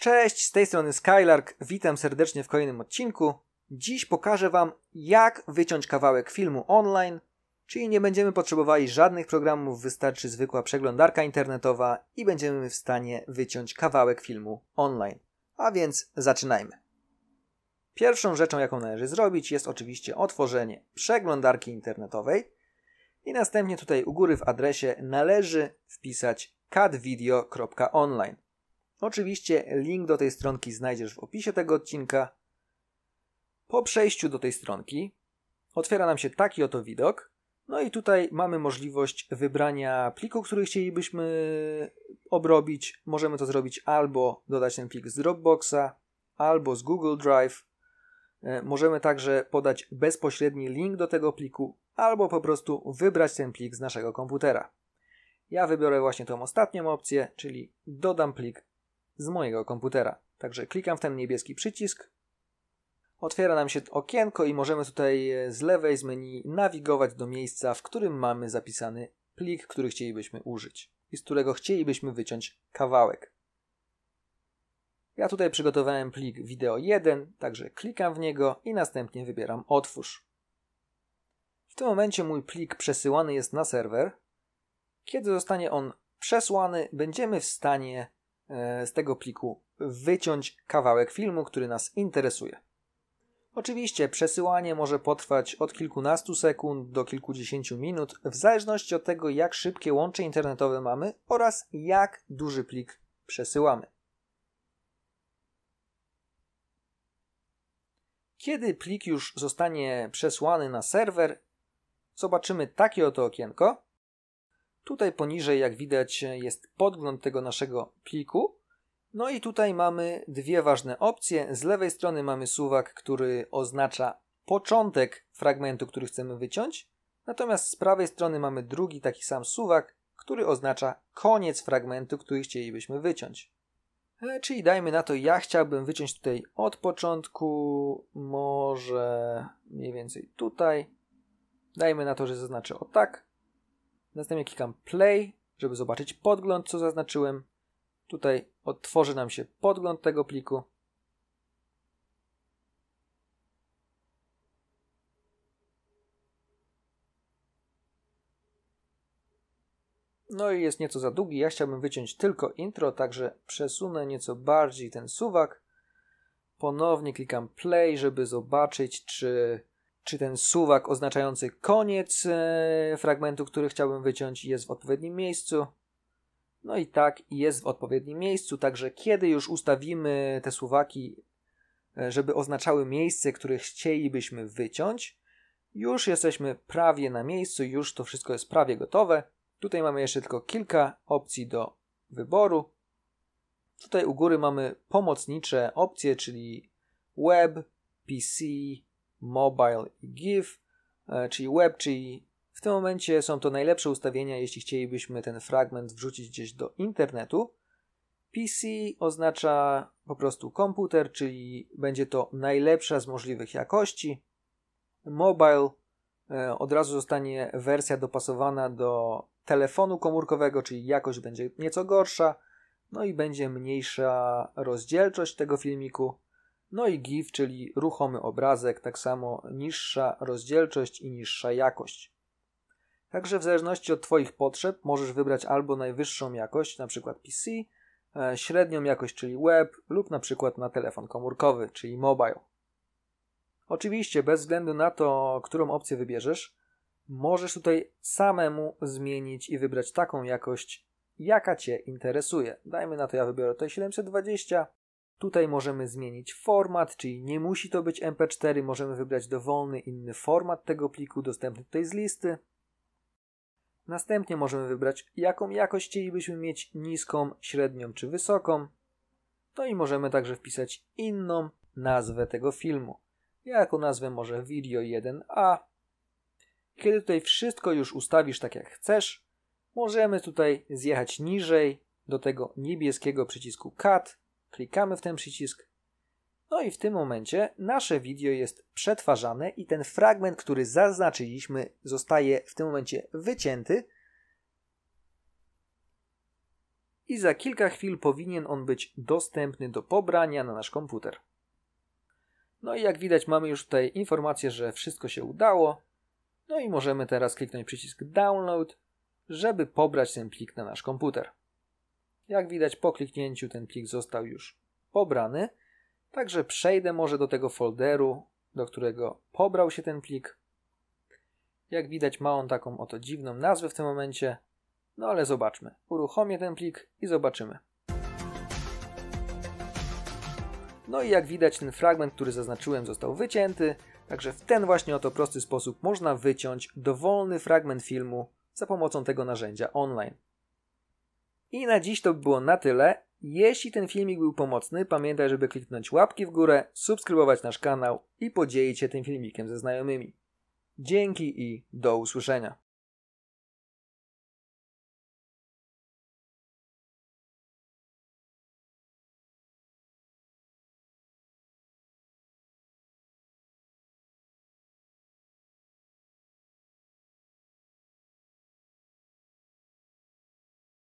Cześć, z tej strony Skylark, witam serdecznie w kolejnym odcinku. Dziś pokażę Wam, jak wyciąć kawałek filmu online, czyli nie będziemy potrzebowali żadnych programów, wystarczy zwykła przeglądarka internetowa i będziemy w stanie wyciąć kawałek filmu online. A więc zaczynajmy. Pierwszą rzeczą, jaką należy zrobić, jest oczywiście otworzenie przeglądarki internetowej i następnie tutaj u góry w adresie należy wpisać cadvideo.online. Oczywiście link do tej stronki znajdziesz w opisie tego odcinka. Po przejściu do tej stronki otwiera nam się taki oto widok. No i tutaj mamy możliwość wybrania pliku, który chcielibyśmy obrobić. Możemy to zrobić albo dodać ten plik z Dropboxa, albo z Google Drive. E, możemy także podać bezpośredni link do tego pliku, albo po prostu wybrać ten plik z naszego komputera. Ja wybiorę właśnie tą ostatnią opcję, czyli dodam plik z mojego komputera. Także klikam w ten niebieski przycisk. Otwiera nam się okienko i możemy tutaj e, z lewej z menu nawigować do miejsca, w którym mamy zapisany plik, który chcielibyśmy użyć i z którego chcielibyśmy wyciąć kawałek. Ja tutaj przygotowałem plik wideo 1, także klikam w niego i następnie wybieram otwórz. W tym momencie mój plik przesyłany jest na serwer. Kiedy zostanie on przesłany, będziemy w stanie E, z tego pliku wyciąć kawałek filmu, który nas interesuje. Oczywiście przesyłanie może potrwać od kilkunastu sekund do kilkudziesięciu minut, w zależności od tego, jak szybkie łącze internetowe mamy oraz jak duży plik przesyłamy. Kiedy plik już zostanie przesłany na serwer, zobaczymy takie oto okienko, Tutaj poniżej, jak widać, jest podgląd tego naszego pliku. No i tutaj mamy dwie ważne opcje. Z lewej strony mamy suwak, który oznacza początek fragmentu, który chcemy wyciąć. Natomiast z prawej strony mamy drugi taki sam suwak, który oznacza koniec fragmentu, który chcielibyśmy wyciąć. E, czyli dajmy na to, ja chciałbym wyciąć tutaj od początku, może mniej więcej tutaj. Dajmy na to, że zaznaczę o tak. Następnie klikam play, żeby zobaczyć podgląd, co zaznaczyłem. Tutaj otworzy nam się podgląd tego pliku. No i jest nieco za długi. Ja chciałbym wyciąć tylko intro, także przesunę nieco bardziej ten suwak. Ponownie klikam play, żeby zobaczyć, czy czy ten suwak oznaczający koniec e, fragmentu, który chciałbym wyciąć, jest w odpowiednim miejscu. No i tak, jest w odpowiednim miejscu, także kiedy już ustawimy te suwaki, e, żeby oznaczały miejsce, które chcielibyśmy wyciąć, już jesteśmy prawie na miejscu, już to wszystko jest prawie gotowe. Tutaj mamy jeszcze tylko kilka opcji do wyboru. Tutaj u góry mamy pomocnicze opcje, czyli web, PC, mobile i GIF, e, czyli web, czyli w tym momencie są to najlepsze ustawienia, jeśli chcielibyśmy ten fragment wrzucić gdzieś do internetu. PC oznacza po prostu komputer, czyli będzie to najlepsza z możliwych jakości. Mobile e, od razu zostanie wersja dopasowana do telefonu komórkowego, czyli jakość będzie nieco gorsza, no i będzie mniejsza rozdzielczość tego filmiku. No i GIF, czyli ruchomy obrazek, tak samo niższa rozdzielczość i niższa jakość. Także w zależności od Twoich potrzeb możesz wybrać albo najwyższą jakość, na przykład PC, e, średnią jakość, czyli web, lub na przykład na telefon komórkowy, czyli mobile. Oczywiście, bez względu na to, którą opcję wybierzesz, możesz tutaj samemu zmienić i wybrać taką jakość, jaka Cię interesuje. Dajmy na to, ja wybiorę tutaj 720 Tutaj możemy zmienić format, czyli nie musi to być MP4, możemy wybrać dowolny inny format tego pliku dostępny tutaj z listy. Następnie możemy wybrać jaką jakość chcielibyśmy mieć, niską, średnią czy wysoką. No i możemy także wpisać inną nazwę tego filmu. Ja jako nazwę może Video 1A. Kiedy tutaj wszystko już ustawisz tak jak chcesz, możemy tutaj zjechać niżej do tego niebieskiego przycisku Cut Klikamy w ten przycisk. No i w tym momencie nasze wideo jest przetwarzane i ten fragment, który zaznaczyliśmy, zostaje w tym momencie wycięty. I za kilka chwil powinien on być dostępny do pobrania na nasz komputer. No i jak widać mamy już tutaj informację, że wszystko się udało. No i możemy teraz kliknąć przycisk download, żeby pobrać ten plik na nasz komputer. Jak widać po kliknięciu ten plik został już pobrany, także przejdę może do tego folderu, do którego pobrał się ten plik. Jak widać ma on taką oto dziwną nazwę w tym momencie, no ale zobaczmy. Uruchomię ten plik i zobaczymy. No i jak widać ten fragment, który zaznaczyłem został wycięty, także w ten właśnie oto prosty sposób można wyciąć dowolny fragment filmu za pomocą tego narzędzia online. I na dziś to by było na tyle. Jeśli ten filmik był pomocny, pamiętaj, żeby kliknąć łapki w górę, subskrybować nasz kanał i podzielić się tym filmikiem ze znajomymi. Dzięki i do usłyszenia.